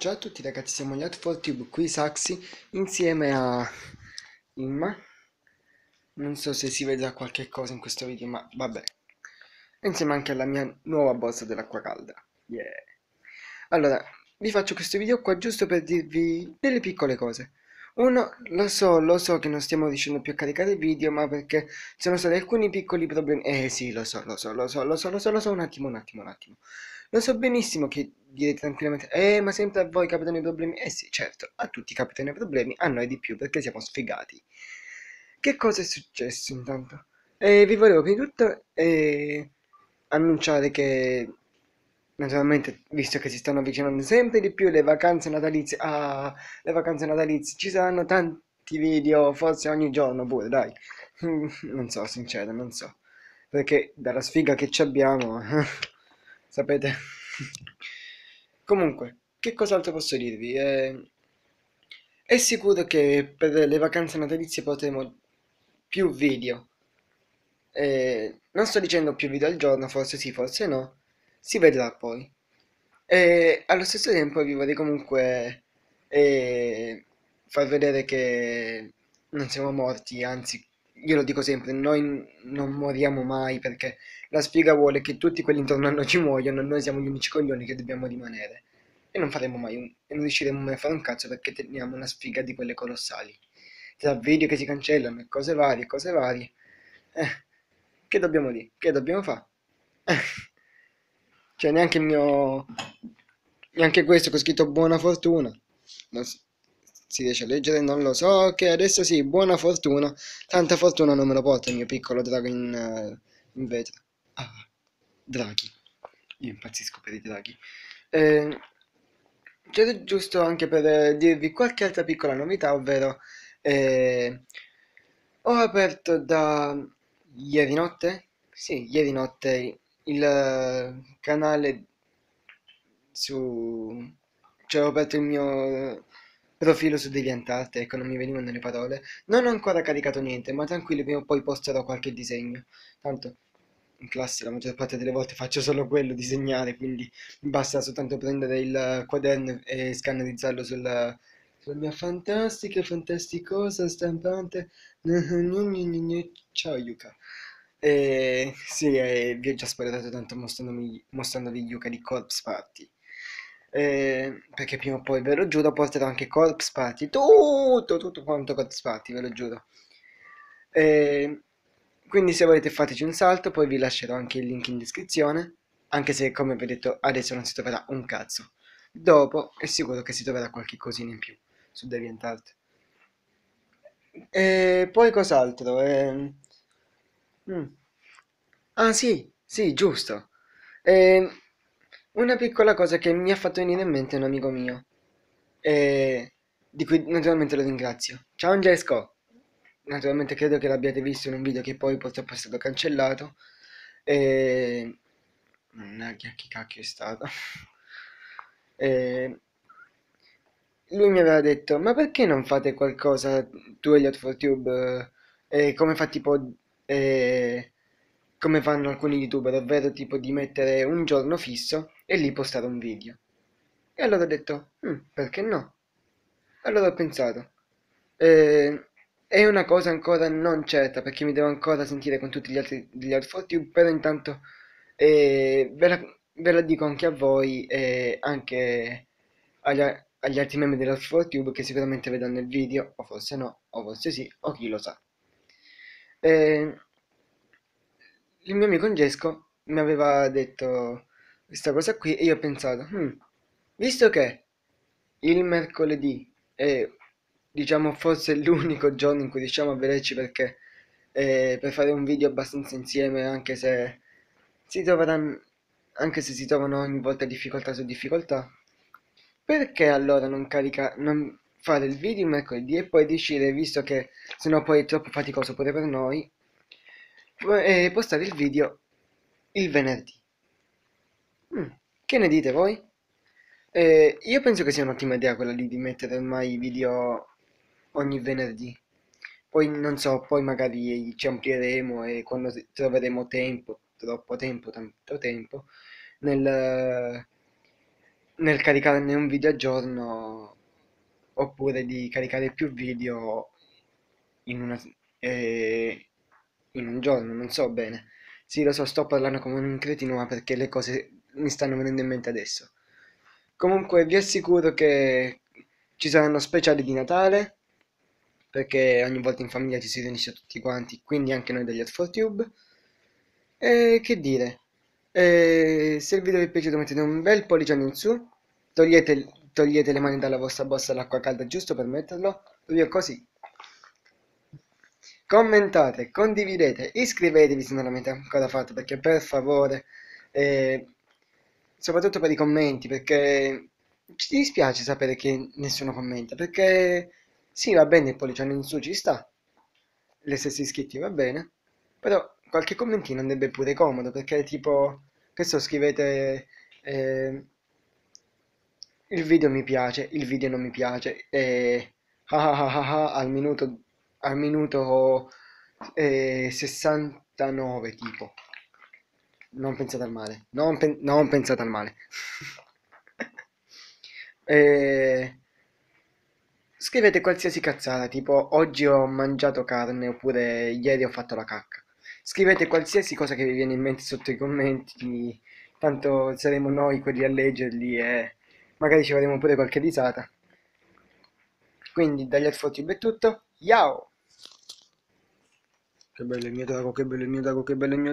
Ciao a tutti ragazzi, siamo gli Tube qui Saxi insieme a Imma. Non so se si vedrà qualche cosa in questo video, ma vabbè. Insieme anche alla mia nuova borsa dell'acqua calda. Yeah. Allora, vi faccio questo video qua giusto per dirvi delle piccole cose. Uno, lo so, lo so che non stiamo riuscendo più a caricare video, ma perché ci sono stati alcuni piccoli problemi. Eh sì, lo so, lo so, lo so, lo so, lo so, lo so, un attimo, un attimo, un attimo. Lo so benissimo che direte tranquillamente, eh ma sempre a voi capitano i problemi. Eh sì, certo, a tutti capitano i problemi, a noi di più perché siamo sfigati. Che cosa è successo intanto? Eh, vi volevo prima di tutto eh, annunciare che Naturalmente, visto che si stanno avvicinando sempre di più le vacanze natalizie, ah, le vacanze natalizie, ci saranno tanti video, forse ogni giorno pure, dai. non so, sincero, non so. Perché dalla sfiga che ci abbiamo, sapete. Comunque, che cos'altro posso dirvi? Eh, è sicuro che per le vacanze natalizie potremo più video. Eh, non sto dicendo più video al giorno, forse sì, forse no si vedrà poi. E allo stesso tempo vi vorrei comunque eh, far vedere che non siamo morti, anzi io lo dico sempre, noi non moriamo mai perché la spiga vuole che tutti quelli intorno a noi ci muoiono, noi siamo gli unici coglioni che dobbiamo rimanere. E non faremo mai un, e non riusciremo mai a fare un cazzo perché teniamo una sfiga di quelle colossali. Tra video che si cancellano e cose varie, cose varie. Eh, che dobbiamo dire? Che dobbiamo fare? Eh. Cioè, neanche il mio. Neanche questo che ho scritto buona fortuna. Non si, riesce a leggere, non lo so. Ok, adesso sì, buona fortuna. Tanta fortuna non me lo porta il mio piccolo drago in, eh, in vetro. Ah, draghi. Io impazzisco per i draghi. Eh, cioè, giusto anche per eh, dirvi qualche altra piccola novità, ovvero. Eh, ho aperto da ieri notte? Sì, ieri notte il eh, canale su... cioè ho aperto il mio profilo su Deviantart, ecco non mi venivano le parole. Non ho ancora caricato niente, ma tranquillo prima o poi posterò qualche disegno. Tanto in classe la maggior parte delle volte faccio solo quello, disegnare, quindi basta soltanto prendere il quaderno e scannerizzarlo sulla, sulla mia fantastica, fantasticosa stampante. Ciao Yuka. E sì, eh, vi ho già spaventato tanto mostrandovi, mostrandovi Yuka di Corpse Party. Eh, perché prima o poi, ve lo giuro, porterò anche Corpse Party. Tutto, tutto quanto Corpse Party, ve lo giuro. Eh, quindi se volete fateci un salto, poi vi lascerò anche il link in descrizione. Anche se, come vi ho detto, adesso non si troverà un cazzo. Dopo è sicuro che si troverà qualche cosina in più su DeviantArt. E poi cos'altro? Eh... Mm. Ah sì, sì, giusto. Ehm, una piccola cosa che mi ha fatto venire in mente un amico mio, eh, di cui naturalmente lo ringrazio. Ciao Angelesco! Naturalmente credo che l'abbiate visto in un video che poi purtroppo è stato cancellato. Eh, mannaggia, che cacchio è stato? Eh, lui mi aveva detto, ma perché non fate qualcosa tu e gli Hot for Tube? eh, come fa tipo come fanno alcuni youtuber, ovvero tipo di mettere un giorno fisso e lì postare un video. E allora ho detto, mm, perché no? Allora ho pensato, eh, è una cosa ancora non certa perché mi devo ancora sentire con tutti gli altri degli outfit, però intanto eh, ve, la, ve, la, dico anche a voi e anche agli, agli altri membri 4 Tube che sicuramente vedranno il video, o forse no, o forse sì, o chi lo sa. E il mio amico Ingesco mi aveva detto questa cosa qui e io ho pensato, "Hm, visto che il mercoledì è, diciamo, forse l'unico giorno in cui riusciamo a vederci perché eh, per fare un video abbastanza insieme anche se si trovano, anche se si trovano ogni volta difficoltà su difficoltà, perché allora non, carica, non fare il video mercoledì e poi decidere, visto che sennò poi è troppo faticoso pure per noi, e eh, postare il video il venerdì. Mm, che ne dite voi? Eh, io penso che sia un'ottima idea quella lì di mettere ormai i video ogni venerdì. Poi non so, poi magari ci amplieremo e quando troveremo tempo, troppo tempo, tanto tempo, nel, nel caricarne un video a giorno oppure di caricare più video in, una, eh, in un giorno, non so bene. Sì, lo so, sto parlando come un cretino, ma perché le cose mi stanno venendo in mente adesso. Comunque vi assicuro che ci saranno speciali di Natale, perché ogni volta in famiglia ci si riunisce tutti quanti, quindi anche noi degli AdForTube. E che dire, e eh, se il video vi è piaciuto mettete un bel pollicione in su, togliete togliete le mani dalla vostra borsa d'acqua calda giusto per metterlo via così commentate condividete iscrivetevi se non l'avete ancora fatto perché per favore eh, soprattutto per i commenti perché ci dispiace sapere che nessuno commenta perché sì va bene il pollicione in su ci sta le stesse iscritti va bene però qualche commentino andrebbe pure comodo perché tipo questo scrivete eh, il video mi piace, il video non mi piace, e ah ah ah ah, al minuto, al minuto eh, 69 tipo. Non pensate al male, non, pen- non pensate al male. e... Scrivete qualsiasi cazzata, tipo oggi ho mangiato carne oppure ieri ho fatto la cacca. Scrivete qualsiasi cosa che vi viene in mente sotto i commenti, tanto saremo noi quelli a leggerli e magari ci faremo pure qualche risata. Quindi dagli AdFotTube è tutto, ciao! Che bello il mio drago, che bello il mio drago, che bello il mio drago.